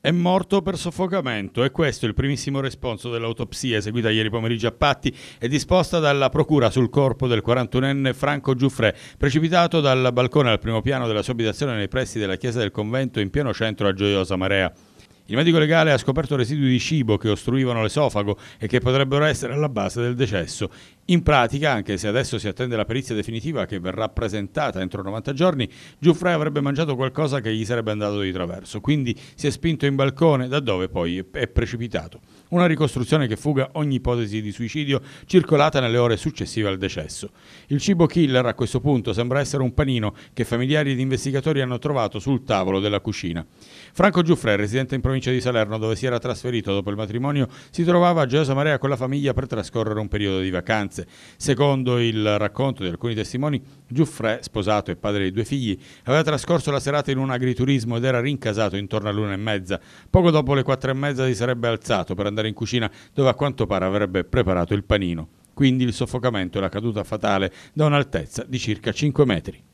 È morto per soffocamento e questo è il primissimo responso dell'autopsia eseguita ieri pomeriggio a Patti e disposta dalla procura sul corpo del 41enne Franco Giuffre, precipitato dal balcone al primo piano della sua abitazione nei pressi della chiesa del convento in pieno centro a Gioiosa Marea. Il medico legale ha scoperto residui di cibo che ostruivano l'esofago e che potrebbero essere alla base del decesso. In pratica, anche se adesso si attende la perizia definitiva che verrà presentata entro 90 giorni, Giuffre avrebbe mangiato qualcosa che gli sarebbe andato di traverso, quindi si è spinto in balcone da dove poi è precipitato. Una ricostruzione che fuga ogni ipotesi di suicidio circolata nelle ore successive al decesso. Il cibo killer a questo punto sembra essere un panino che familiari ed investigatori hanno trovato sul tavolo della cucina. Franco Giuffre, residente in provincia di Salerno dove si era trasferito dopo il matrimonio, si trovava a Geosa Marea con la famiglia per trascorrere un periodo di vacanza violenze. Secondo il racconto di alcuni testimoni, Giuffre, sposato e padre di due figli, aveva trascorso la serata in un agriturismo ed era rincasato intorno all'una e mezza. Poco dopo le quattro e mezza si sarebbe alzato per andare in cucina dove a quanto pare avrebbe preparato il panino. Quindi il soffocamento e la caduta fatale da un'altezza di circa 5 metri.